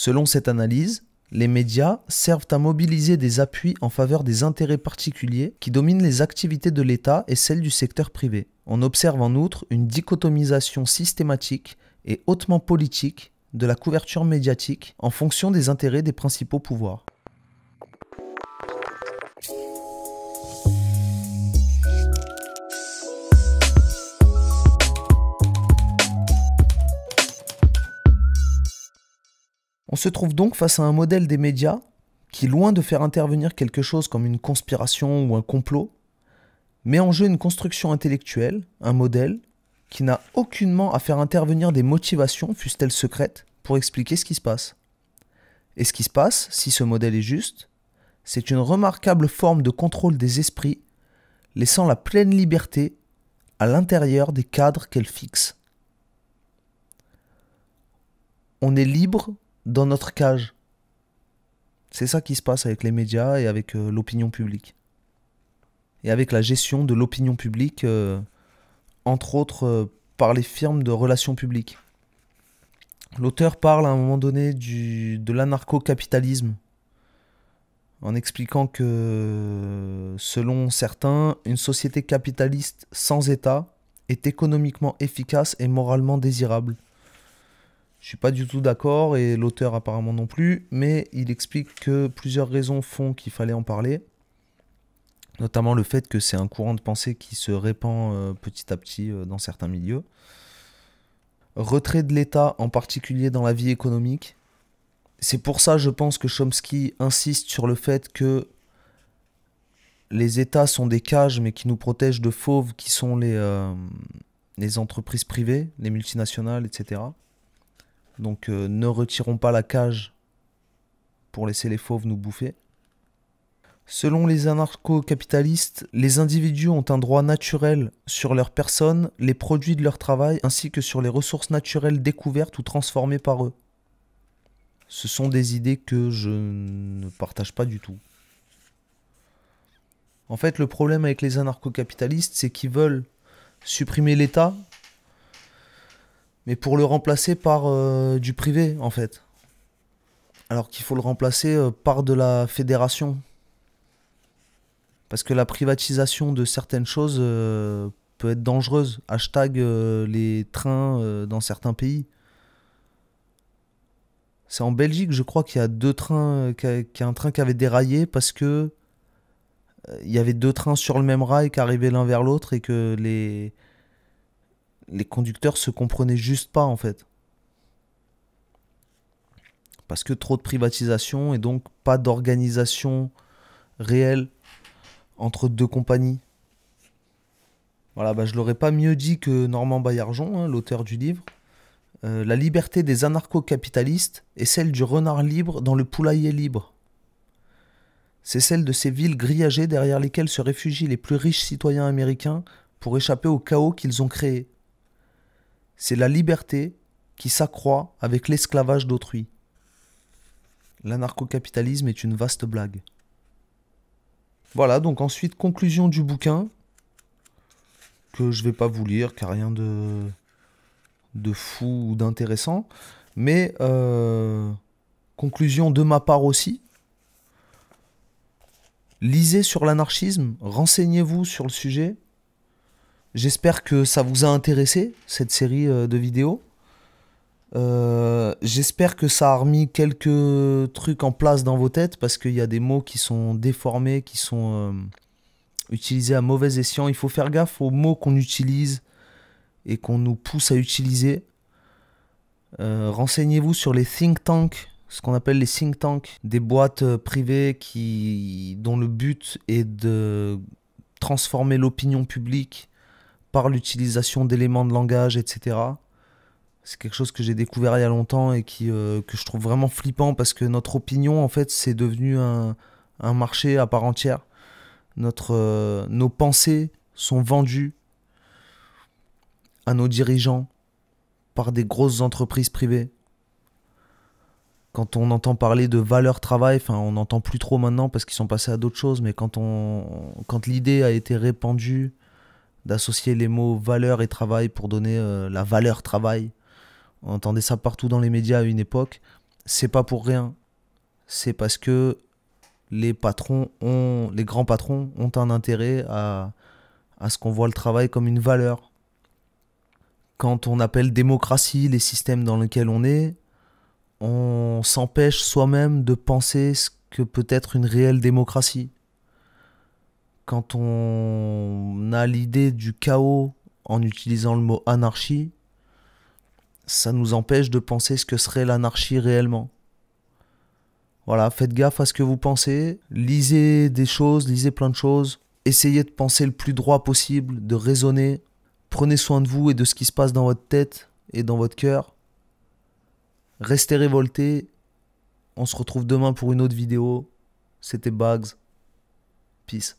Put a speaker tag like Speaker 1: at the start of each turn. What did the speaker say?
Speaker 1: Selon cette analyse, les médias servent à mobiliser des appuis en faveur des intérêts particuliers qui dominent les activités de l'État et celles du secteur privé. On observe en outre une dichotomisation systématique et hautement politique de la couverture médiatique en fonction des intérêts des principaux pouvoirs. se trouve donc face à un modèle des médias qui, loin de faire intervenir quelque chose comme une conspiration ou un complot, met en jeu une construction intellectuelle, un modèle, qui n'a aucunement à faire intervenir des motivations, fussent-elles secrètes, pour expliquer ce qui se passe. Et ce qui se passe, si ce modèle est juste, c'est une remarquable forme de contrôle des esprits, laissant la pleine liberté à l'intérieur des cadres qu'elle fixe. On est libre dans notre cage. C'est ça qui se passe avec les médias et avec euh, l'opinion publique. Et avec la gestion de l'opinion publique, euh, entre autres euh, par les firmes de relations publiques. L'auteur parle à un moment donné du, de l'anarcho-capitalisme, en expliquant que, selon certains, une société capitaliste sans État est économiquement efficace et moralement désirable. Je suis pas du tout d'accord et l'auteur apparemment non plus, mais il explique que plusieurs raisons font qu'il fallait en parler, notamment le fait que c'est un courant de pensée qui se répand euh, petit à petit euh, dans certains milieux. Retrait de l'État, en particulier dans la vie économique. C'est pour ça, je pense, que Chomsky insiste sur le fait que les États sont des cages, mais qui nous protègent de fauves qui sont les euh, entreprises privées, les multinationales, etc. Donc euh, ne retirons pas la cage pour laisser les fauves nous bouffer. Selon les anarcho-capitalistes, les individus ont un droit naturel sur leur personne, les produits de leur travail ainsi que sur les ressources naturelles découvertes ou transformées par eux. Ce sont des idées que je ne partage pas du tout. En fait, le problème avec les anarcho-capitalistes, c'est qu'ils veulent supprimer l'État mais pour le remplacer par euh, du privé, en fait. Alors qu'il faut le remplacer euh, par de la fédération. Parce que la privatisation de certaines choses euh, peut être dangereuse. Hashtag les trains dans certains pays. C'est en Belgique, je crois, qu'il y a deux trains, un train qui avait déraillé parce que il y avait deux trains sur le même rail qui arrivaient l'un vers l'autre et que les, les conducteurs se comprenaient juste pas en fait. Parce que trop de privatisation et donc pas d'organisation réelle entre deux compagnies. Voilà, bah, je l'aurais pas mieux dit que Normand Baillargeon, hein, l'auteur du livre. Euh, la liberté des anarcho-capitalistes est celle du renard libre dans le poulailler libre. C'est celle de ces villes grillagées derrière lesquelles se réfugient les plus riches citoyens américains pour échapper au chaos qu'ils ont créé c'est la liberté qui s'accroît avec l'esclavage d'autrui. L'anarcho-capitalisme est une vaste blague. Voilà, donc ensuite, conclusion du bouquin, que je vais pas vous lire, car rien de, de fou ou d'intéressant, mais euh, conclusion de ma part aussi. Lisez sur l'anarchisme, renseignez-vous sur le sujet, J'espère que ça vous a intéressé, cette série euh, de vidéos. Euh, j'espère que ça a remis quelques trucs en place dans vos têtes parce qu'il y a des mots qui sont déformés, qui sont euh, utilisés à mauvais escient. Il faut faire gaffe aux mots qu'on utilise et qu'on nous pousse à utiliser. Renseignez-vous sur les think tanks, ce qu'on appelle les think tanks, des boîtes privées qui, dont le but est de transformer l'opinion publique par l'utilisation d'éléments de langage, etc. C'est quelque chose que j'ai découvert il y a longtemps et qui, euh, que je trouve vraiment flippant parce que notre opinion, en fait, c'est devenu un, marché à part entière. Notre, euh, nos pensées sont vendues à nos dirigeants par des grosses entreprises privées. Quand on entend parler de valeur travail, enfin on n'entend plus trop maintenant parce qu'ils sont passés à d'autres choses, mais quand, quand l'idée a été répandue d'associer les mots valeur et travail pour donner euh, la valeur travail. On entendait ça partout dans les médias à une époque. C'est pas pour rien. C'est parce que les patrons ont, les grands patrons ont un intérêt à, à ce qu'on voit le travail comme une valeur. Quand on appelle démocratie les systèmes dans lesquels on est, on s'empêche soi-même de penser ce que peut être une réelle démocratie quand on a l'idée du chaos en utilisant le mot anarchie, ça nous empêche de penser ce que serait l'anarchie réellement. Voilà, faites gaffe à ce que vous pensez, lisez des choses, lisez plein de choses, essayez de penser le plus droit possible, de raisonner, prenez soin de vous et de ce qui se passe dans votre tête et dans votre cœur. Restez révoltés, on se retrouve demain pour une autre vidéo. C'était Bugs. Peace.